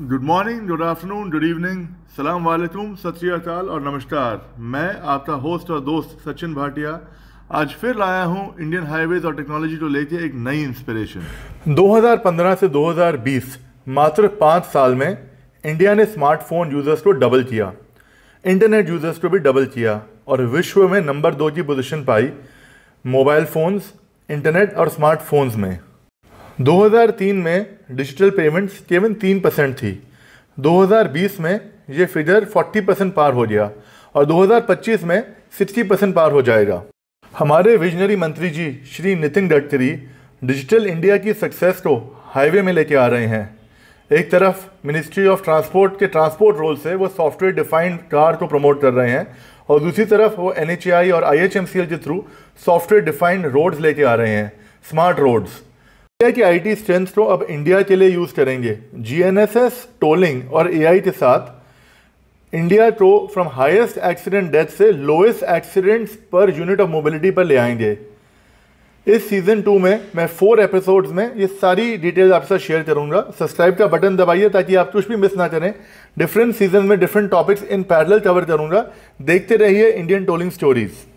good morning good afternoon good evening सलाम वालेकुम सत और नमस्कार मैं आपका होस्ट और दोस्त सचिन भाटिया आज फिर लाया हूं इंडियन हाईवेज और टेक्नोलॉजी को लेके एक नई इंस्पिरेशन 2015 से 2020 मात्र पाँच साल में इंडिया ने स्मार्टफोन यूज़र्स को डबल किया इंटरनेट यूज़र्स को भी डबल किया और विश्व में नंबर दो की पोजिशन पाई मोबाइल फ़ोन्स इंटरनेट और स्मार्टफोन्स में 2003 में डिजिटल पेमेंट्स केवल तीन परसेंट थी 2020 में ये फिगर 40 परसेंट पार हो गया और 2025 में 60 परसेंट पार हो जाएगा हमारे विजनरी मंत्री जी श्री नितिन गडकरी डिजिटल इंडिया की सक्सेस को हाईवे में लेके आ रहे हैं एक तरफ मिनिस्ट्री ऑफ ट्रांसपोर्ट के ट्रांसपोर्ट रोल से वो सॉफ्टवेयर डिफाइंड कार को प्रमोट कर रहे हैं और दूसरी तरफ वो एन और आई के थ्रू सॉफ्टवेयर डिफाइंड रोड्स लेके आ रहे हैं स्मार्ट रोड्स इंडिया की आईटी स्ट्रेंथ्स को अब इंडिया के लिए यूज़ करेंगे जीएनएसएस टोलिंग और एआई के साथ इंडिया को फ्रॉम हाईएस्ट एक्सीडेंट डेथ से lowest accidents per unit of mobility पर ले आएंगे इस सीज़न टू में मैं फोर एपिसोड्स में ये सारी डिटेल्स आपके साथ शेयर करूंगा सब्सक्राइब का बटन दबाइए ताकि आप कुछ भी मिस ना करें डिफरेंट सीजन में different topics in parallel cover करूंगा देखते रहिए इंडियन टोलिंग स्टोरीज़